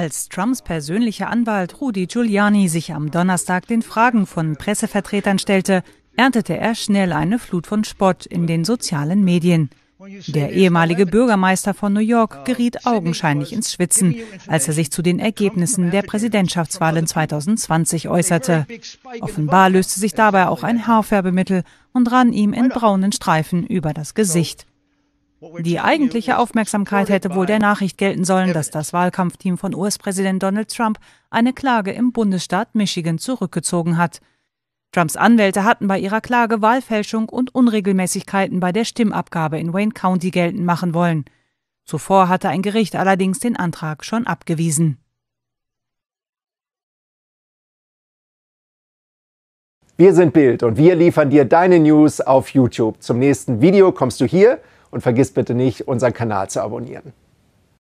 Als Trumps persönlicher Anwalt Rudy Giuliani sich am Donnerstag den Fragen von Pressevertretern stellte, erntete er schnell eine Flut von Spott in den sozialen Medien. Der ehemalige Bürgermeister von New York geriet augenscheinlich ins Schwitzen, als er sich zu den Ergebnissen der Präsidentschaftswahlen 2020 äußerte. Offenbar löste sich dabei auch ein Haarfärbemittel und rann ihm in braunen Streifen über das Gesicht. Die eigentliche Aufmerksamkeit hätte wohl der Nachricht gelten sollen, dass das Wahlkampfteam von US-Präsident Donald Trump eine Klage im Bundesstaat Michigan zurückgezogen hat. Trumps Anwälte hatten bei ihrer Klage Wahlfälschung und Unregelmäßigkeiten bei der Stimmabgabe in Wayne County geltend machen wollen. Zuvor hatte ein Gericht allerdings den Antrag schon abgewiesen. Wir sind Bild und wir liefern dir deine News auf YouTube. Zum nächsten Video kommst du hier und vergiss bitte nicht, unseren Kanal zu abonnieren.